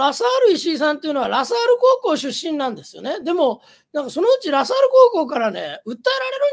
ラサール石井さんっていうのはラサール高校出身なんですよね。でも、なんかそのうちラサール高校からね、訴えられるん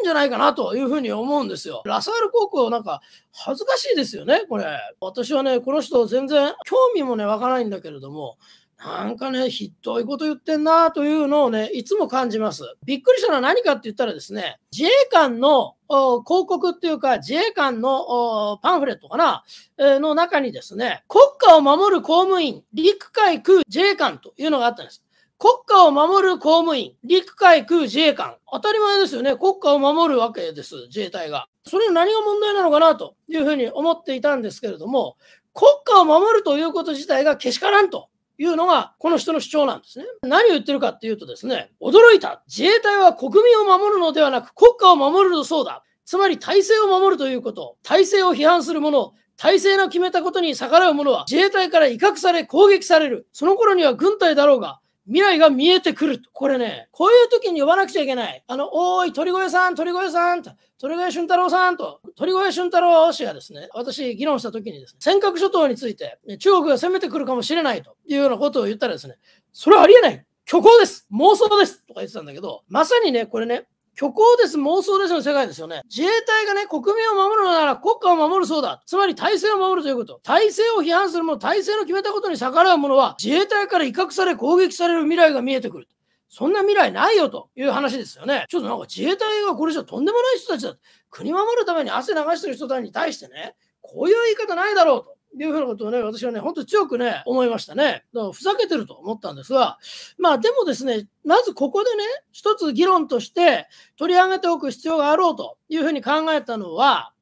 じゃないかなというふうに思うんですよ。ラサール高校なんか恥ずかしいですよね、これ。私はね、この人全然興味もね、わかないんだけれども、なんかね、ひどいこと言ってんなというのをね、いつも感じます。びっくりしたのは何かって言ったらですね、自衛官の広告っていうか、自衛官のパンフレットかな、えー、の中にですね、国家を守る公務員、陸海空自衛官というのがあったんです。国家を守る公務員、陸海空自衛官。当たり前ですよね。国家を守るわけです、自衛隊が。それ何が問題なのかなというふうに思っていたんですけれども、国家を守るということ自体がけしからんというのが、この人の主張なんですね。何を言ってるかっていうとですね、驚いた。自衛隊は国民を守るのではなく、国家を守るのそうだ。つまり体制を守るということ、体制を批判する者、体制の決めたことに逆らう者は自衛隊から威嚇され攻撃される。その頃には軍隊だろうが、未来が見えてくる。これね、こういう時に呼ばなくちゃいけない。あの、おーい、鳥越さん、鳥越さん鳥越俊太郎さんと、鳥越俊太郎氏がですね、私、議論したときにですね、尖閣諸島について、中国が攻めてくるかもしれないというようなことを言ったらですね、それはありえない虚構です妄想ですとか言ってたんだけど、まさにね、これね、虚構です、妄想ですの世界ですよね。自衛隊がね、国民を守るのなら国家を守るそうだ。つまり体制を守るということ。体制を批判するも体制の決めたことに逆らう者は、自衛隊から威嚇され攻撃される未来が見えてくる。そんな未来ないよという話ですよね。ちょっとなんか自衛隊がこれじゃとんでもない人たちだ。国守るために汗流してる人たちに対してね、こういう言い方ないだろうと。いうふうなことをね、私はね、ほんと強くね、思いましたね。だからふざけてると思ったんですが、まあでもですね、まずここでね、一つ議論として取り上げておく必要があろうというふうに考えたのは、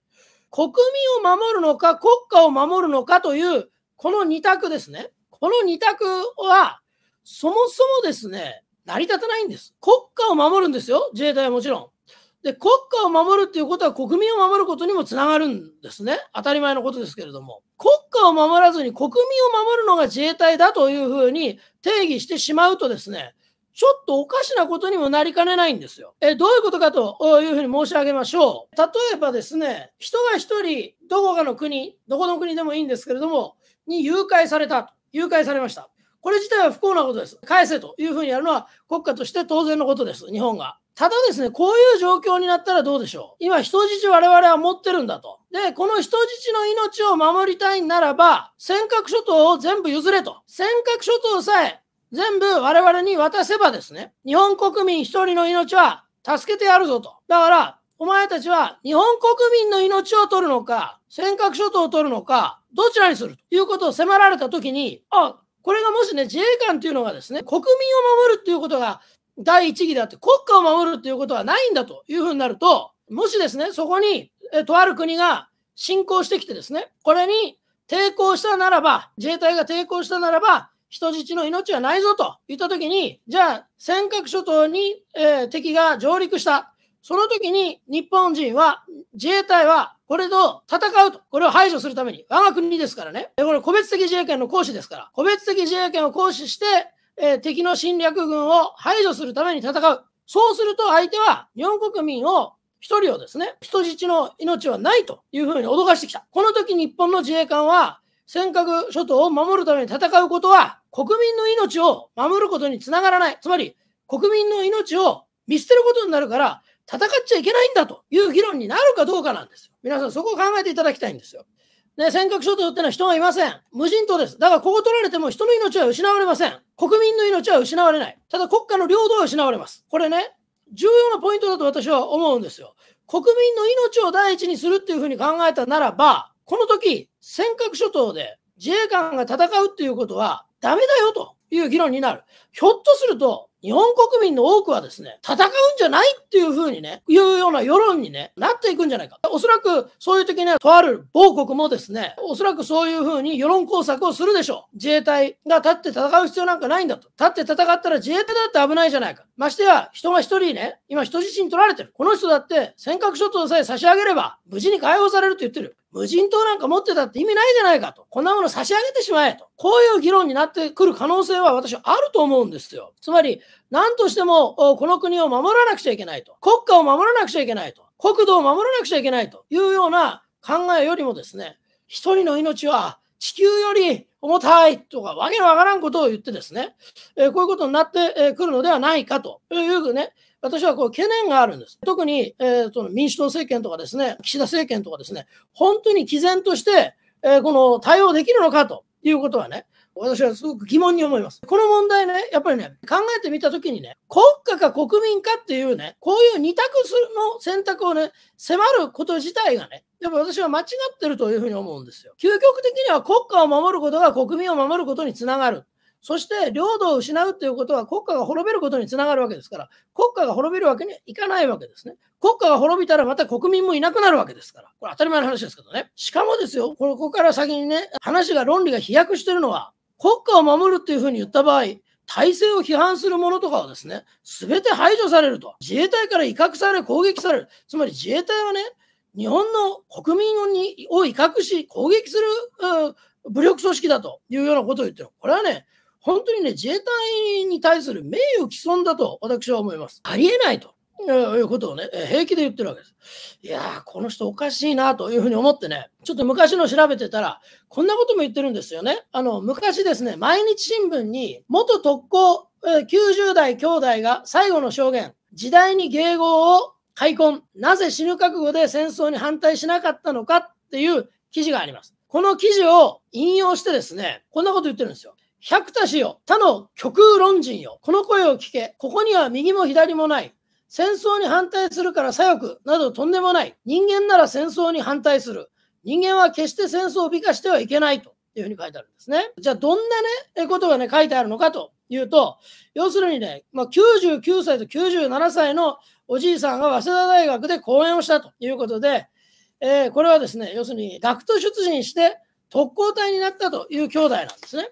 国民を守るのか国家を守るのかという、この二択ですね。この二択は、そもそもですね、成り立たないんです。国家を守るんですよ、自衛隊はもちろん。で、国家を守るっていうことは国民を守ることにもつながるんですね。当たり前のことですけれども。国家を守らずに国民を守るのが自衛隊だというふうに定義してしまうとですね、ちょっとおかしなことにもなりかねないんですよ。えどういうことかというふうに申し上げましょう。例えばですね、人が1人、どこかの国、どこの国でもいいんですけれども、に誘拐された、誘拐されました。これ自体は不幸なことです。返せというふうにやるのは国家として当然のことです、日本が。ただですね、こういう状況になったらどうでしょう。今、人質我々は持ってるんだと。で、この人質の命を守りたいならば、尖閣諸島を全部譲れと。尖閣諸島さえ全部我々に渡せばですね、日本国民一人の命は助けてやるぞと。だから、お前たちは日本国民の命を取るのか、尖閣諸島を取るのか、どちらにするということを迫られたときに、あ、これがもしね、自衛官というのがですね、国民を守るっていうことが第一義であって、国家を守るということはないんだというふうになると、もしですね、そこに、えとある国が侵攻してきてですね、これに抵抗したならば、自衛隊が抵抗したならば、人質の命はないぞと言ったときに、じゃあ、尖閣諸島に、えー、敵が上陸した。その時に日本人は、自衛隊はこれと戦うと。これを排除するために。我が国ですからね。これ個別的自衛権の行使ですから。個別的自衛権を行使して、えー、敵の侵略軍を排除するために戦う。そうすると相手は日本国民を一人をですね、人質の命はないというふうに脅かしてきた。この時日本の自衛官は尖閣諸島を守るために戦うことは国民の命を守ることにつながらない。つまり国民の命を見捨てることになるから戦っちゃいけないんだという議論になるかどうかなんですよ。皆さんそこを考えていただきたいんですよ。ね、尖閣諸島ってのは人がいません。無人島です。だからここ取られても人の命は失われません。国民の命は失われない。ただ国家の領土は失われます。これね、重要なポイントだと私は思うんですよ。国民の命を第一にするっていうふうに考えたならば、この時、尖閣諸島で自衛官が戦うっていうことはダメだよと。いう議論になる。ひょっとすると、日本国民の多くはですね、戦うんじゃないっていうふうにね、いうような世論に、ね、なっていくんじゃないか。おそらく、そういう時には、とある某国もですね、おそらくそういうふうに世論工作をするでしょう。自衛隊が立って戦う必要なんかないんだと。立って戦ったら自衛隊だって危ないじゃないか。ましてや、人が一人ね、今人質に取られてる。この人だって、尖閣諸島さえ差し上げれば、無事に解放されると言ってる。無人島なんか持ってたって意味ないじゃないかと。こんなもの差し上げてしまえと。こういう議論になってくる可能性は私はあると思うんですよ。つまり、何としてもこの国を守らなくちゃいけないと。国家を守らなくちゃいけないと。国土を守らなくちゃいけないというような考えよりもですね、一人の命は地球より重たいとか、わけのわからんことを言ってですね、えこういうことになってくるのではないかというね、私はこう懸念があるんです。特に、えー、その民主党政権とかですね、岸田政権とかですね、本当に毅然として、えこの対応できるのかということはね、私はすごく疑問に思います。この問題ね、やっぱりね、考えてみたときにね、国家か国民かっていうね、こういう二択の選択をね、迫ること自体がね、やっぱ私は間違ってるというふうに思うんですよ。究極的には国家を守ることが国民を守ることにつながる。そして領土を失うということは国家が滅びることにつながるわけですから、国家が滅びるわけにはいかないわけですね。国家が滅びたらまた国民もいなくなるわけですから、これ当たり前の話ですけどね。しかもですよ、ここから先にね、話が論理が飛躍してるのは、国家を守るというふうに言った場合、体制を批判するものとかはですね、すべて排除されると。自衛隊から威嚇され、攻撃される。つまり自衛隊はね、日本の国民にを威嚇し、攻撃する武力組織だというようなことを言ってる。これはね、本当にね、自衛隊に対する名誉毀損だと私は思います。ありえないと。いうことをね、平気で言ってるわけです。いやー、この人おかしいなというふうに思ってね、ちょっと昔の調べてたら、こんなことも言ってるんですよね。あの、昔ですね、毎日新聞に、元特攻90代兄弟が最後の証言、時代に迎合を開墾、なぜ死ぬ覚悟で戦争に反対しなかったのかっていう記事があります。この記事を引用してですね、こんなこと言ってるんですよ。百田氏よ、他の極右論人よ、この声を聞け、ここには右も左もない、戦争に反対するから左翼などとんでもない。人間なら戦争に反対する。人間は決して戦争を美化してはいけないというふうに書いてあるんですね。じゃあ、どんなね、ことがね、書いてあるのかというと、要するにね、まあ、99歳と97歳のおじいさんが早稲田大学で講演をしたということで、えー、これはですね、要するに学徒出陣して特攻隊になったという兄弟なんですね。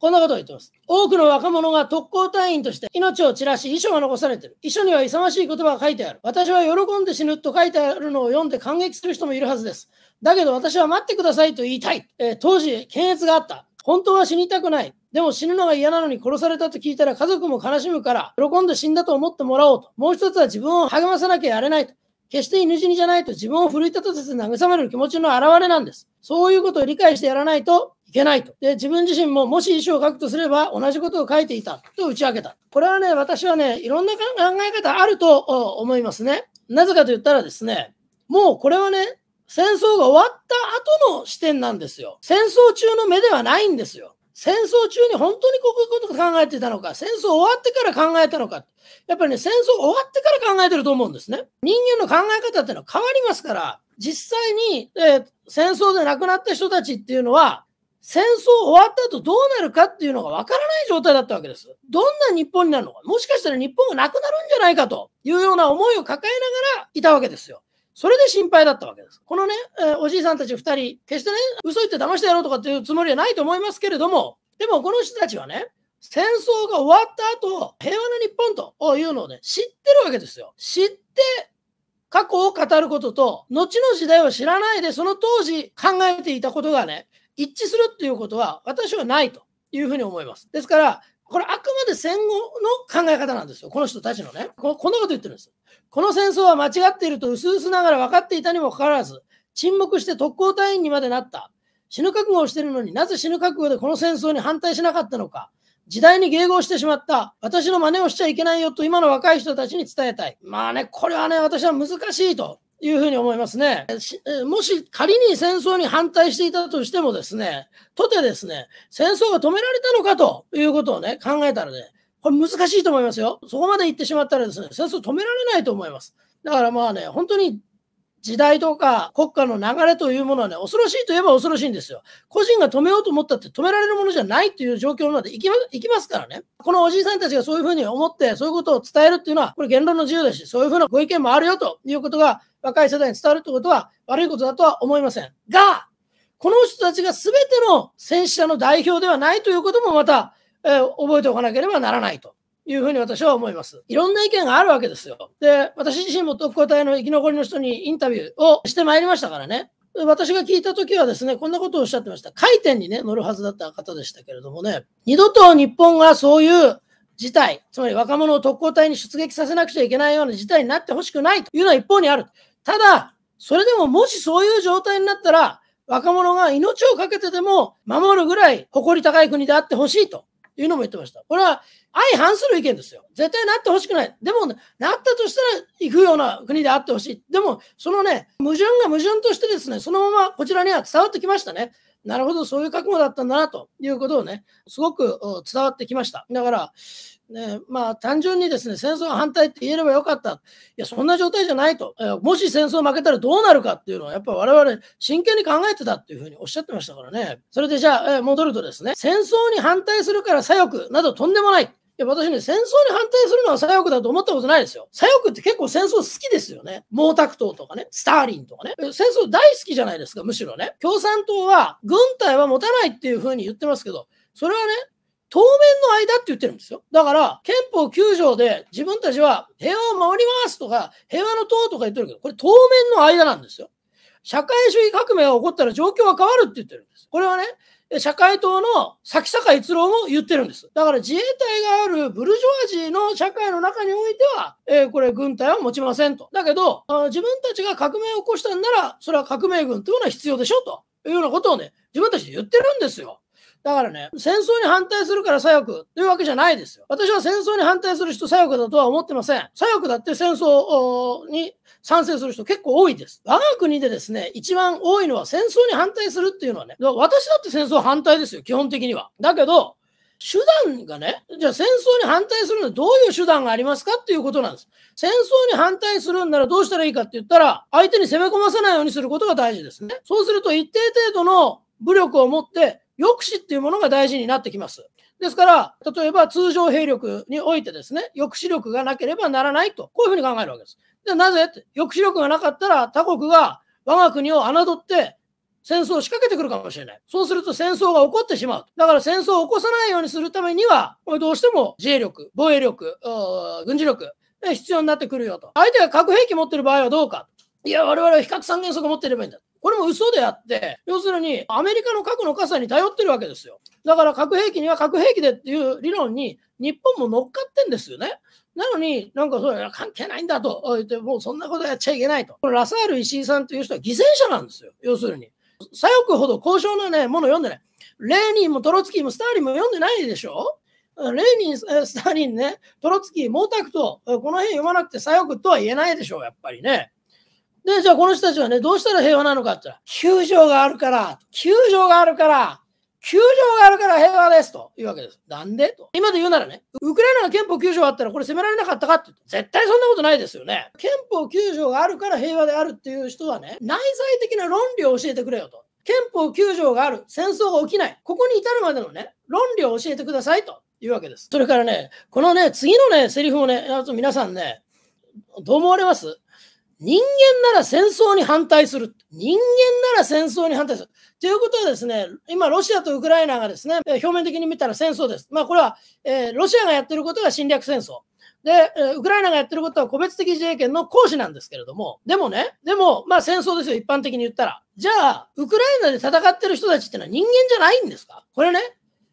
こんなことを言ってます。多くの若者が特攻隊員として命を散らし遺書が残されてる。遺書には勇ましい言葉が書いてある。私は喜んで死ぬと書いてあるのを読んで感激する人もいるはずです。だけど私は待ってくださいと言いたい。えー、当時、検閲があった。本当は死にたくない。でも死ぬのが嫌なのに殺されたと聞いたら家族も悲しむから、喜んで死んだと思ってもらおうと。もう一つは自分を励まさなきゃやれないと。決して犬死にじゃないと自分を奮い立たせて慰める気持ちの表れなんです。そういうことを理解してやらないと、けないと。で、自分自身ももし遺書を書くとすれば同じことを書いていたと打ち明けた。これはね、私はね、いろんな考え方あると思いますね。なぜかと言ったらですね、もうこれはね、戦争が終わった後の視点なんですよ。戦争中の目ではないんですよ。戦争中に本当にこういうこと考えてたのか、戦争終わってから考えたのか、やっぱりね、戦争終わってから考えてると思うんですね。人間の考え方っていうのは変わりますから、実際に、えー、戦争で亡くなった人たちっていうのは、戦争終わった後どうなるかっていうのがわからない状態だったわけです。どんな日本になるのか、もしかしたら日本がなくなるんじゃないかというような思いを抱えながらいたわけですよ。それで心配だったわけです。このね、えおじいさんたち2人、決してね、嘘言って騙してやろうとかっていうつもりはないと思いますけれども、でもこの人たちはね、戦争が終わった後、平和な日本というのをね、知ってるわけですよ。知って、過去を語ることと、後の時代を知らないで、その当時考えていたことがね、一致するっていうことは、私はないというふうに思います。ですから、これあくまで戦後の考え方なんですよ。この人たちのね。ここんなこと言ってるんですこの戦争は間違っていると薄々ながら分かっていたにもかかわらず、沈黙して特攻隊員にまでなった。死ぬ覚悟をしているのになぜ死ぬ覚悟でこの戦争に反対しなかったのか。時代に迎合してしまった。私の真似をしちゃいけないよと今の若い人たちに伝えたい。まあね、これはね、私は難しいと。いうふうに思いますね。もし仮に戦争に反対していたとしてもですね、とてですね、戦争が止められたのかということをね、考えたらね、これ難しいと思いますよ。そこまで行ってしまったらですね、戦争止められないと思います。だからまあね、本当に時代とか国家の流れというものはね、恐ろしいといえば恐ろしいんですよ。個人が止めようと思ったって止められるものじゃないという状況までいき,、ま、いきますからね。このおじいさんたちがそういうふうに思って、そういうことを伝えるっていうのは、これ言論の自由だし、そういうふうなご意見もあるよということが若い世代に伝わるということは悪いことだとは思いません。が、この人たちが全ての戦死者の代表ではないということもまた、えー、覚えておかなければならないと。いうふうに私は思います。いろんな意見があるわけですよ。で、私自身も特攻隊の生き残りの人にインタビューをしてまいりましたからね。私が聞いた時はですね、こんなことをおっしゃってました。回転にね、乗るはずだった方でしたけれどもね、二度と日本がそういう事態、つまり若者を特攻隊に出撃させなくちゃいけないような事態になってほしくないというのは一方にある。ただ、それでももしそういう状態になったら、若者が命を懸けてでも守るぐらい誇り高い国であってほしいというのも言ってました。これは相反する意見ですよ。絶対なってほしくない。でも、なったとしたら行くような国であってほしい。でも、そのね、矛盾が矛盾としてですね、そのままこちらには伝わってきましたね。なるほど、そういう覚悟だったんだなということをね、すごく伝わってきました。だから、ねまあ、単純にです、ね、戦争反対って言えればよかった、いや、そんな状態じゃないと、えー、もし戦争負けたらどうなるかっていうのは、やっぱり我々、真剣に考えてたっていうふうにおっしゃってましたからね、それでじゃあ、えー、戻るとですね、戦争に反対するから左翼などとんでもない。いや私ね、戦争に反対するのは左翼だと思ったことないですよ。左翼って結構戦争好きですよね。毛沢東とかね、スターリンとかね。戦争大好きじゃないですか、むしろね。共産党は軍隊は持たないっていうふうに言ってますけど、それはね、当面の間って言ってるんですよ。だから、憲法9条で自分たちは平和を守りますとか、平和の党とか言ってるけど、これ当面の間なんですよ。社会主義革命が起こったら状況は変わるって言ってるんです。これはね、社会党の先坂一郎も言ってるんです。だから自衛隊があるブルジョワジーの社会の中においては、えー、これ軍隊は持ちませんと。だけど、自分たちが革命を起こしたんなら、それは革命軍というのは必要でしょというようなことをね、自分たちで言ってるんですよ。だからね、戦争に反対するから左翼というわけじゃないですよ。私は戦争に反対する人左翼だとは思ってません。左翼だって戦争に賛成する人結構多いです。我が国でですね、一番多いのは戦争に反対するっていうのはね、だから私だって戦争反対ですよ、基本的には。だけど、手段がね、じゃあ戦争に反対するのはどういう手段がありますかっていうことなんです。戦争に反対するんならどうしたらいいかって言ったら、相手に攻め込ませないようにすることが大事ですね。そうすると一定程度の武力を持って抑止っていうものが大事になってきます。ですから、例えば通常兵力においてですね、抑止力がなければならないと、こういうふうに考えるわけです。で、なぜ抑止力がなかったら他国が我が国を侮って戦争を仕掛けてくるかもしれない。そうすると戦争が起こってしまう。だから戦争を起こさないようにするためには、どうしても自衛力、防衛力、軍事力、必要になってくるよと。相手が核兵器持ってる場合はどうか。いや、我々は非核三原則持っていればいいんだ。これも嘘であって、要するにアメリカの核の傘に頼ってるわけですよ。だから核兵器には核兵器でっていう理論に日本も乗っかってんですよね。なのに、なんかそれ関係ないんだと言って、もうそんなことやっちゃいけないと。ラサール石井さんという人は犠牲者なんですよ。要するに。左翼ほど交渉のね、もの読んでない。レーニンもトロツキーもスターリンも読んでないでしょレーニン、スターリンね、トロツキー、毛沢東、この辺読まなくて左翼とは言えないでしょう、やっぱりね。で、じゃあこの人たちはね、どうしたら平和なのかって言ったら、9条があるから、9条があるから、9条があるから平和ですというわけです。なんでと。今で言うならね、ウクライナが憲法9条あったらこれ攻められなかったかって絶対そんなことないですよね。憲法9条があるから平和であるっていう人はね、内在的な論理を教えてくれよと。憲法9条がある、戦争が起きない。ここに至るまでのね、論理を教えてくださいというわけです。それからね、このね、次のね、セリフをね、あと皆さんね、どう思われます人間なら戦争に反対する。人間なら戦争に反対する。ということはですね、今、ロシアとウクライナがですね、表面的に見たら戦争です。まあ、これは、えー、ロシアがやってることが侵略戦争。で、えウクライナがやってることは個別的自衛権の行使なんですけれども、でもね、でも、まあ戦争ですよ、一般的に言ったら。じゃあ、ウクライナで戦ってる人たちってのは人間じゃないんですかこれね、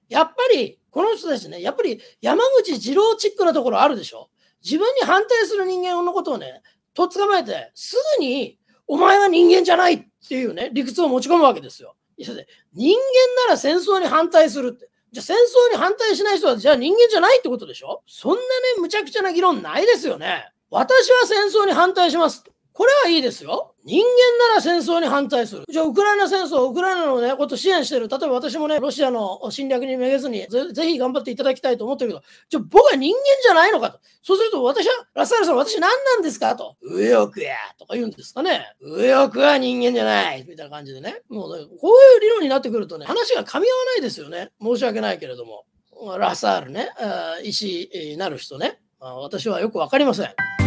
やっぱり、この人たちね、やっぱり山口二郎チックなところあるでしょ自分に反対する人間のことをね、とっ捕まえて、すぐに、お前は人間じゃないっていうね、理屈を持ち込むわけですよ。人間なら戦争に反対するって。じゃあ戦争に反対しない人は、じゃあ人間じゃないってことでしょそんなね、むちゃくちゃな議論ないですよね。私は戦争に反対します。これはいいですよ。人間なら戦争に反対する。じゃあ、ウクライナ戦争、ウクライナのね、こと支援してる。例えば私もね、ロシアの侵略にめげずにぜ、ぜひ頑張っていただきたいと思ってるけど、じゃあ、僕は人間じゃないのかと。そうすると、私は、ラサールさん、私何なんですかと。右翼やとか言うんですかね。右翼は人間じゃないみたいな感じでね。もう、ね、こういう理論になってくるとね、話が噛み合わないですよね。申し訳ないけれども。ラサールね、医師になる人ね。私はよくわかりません。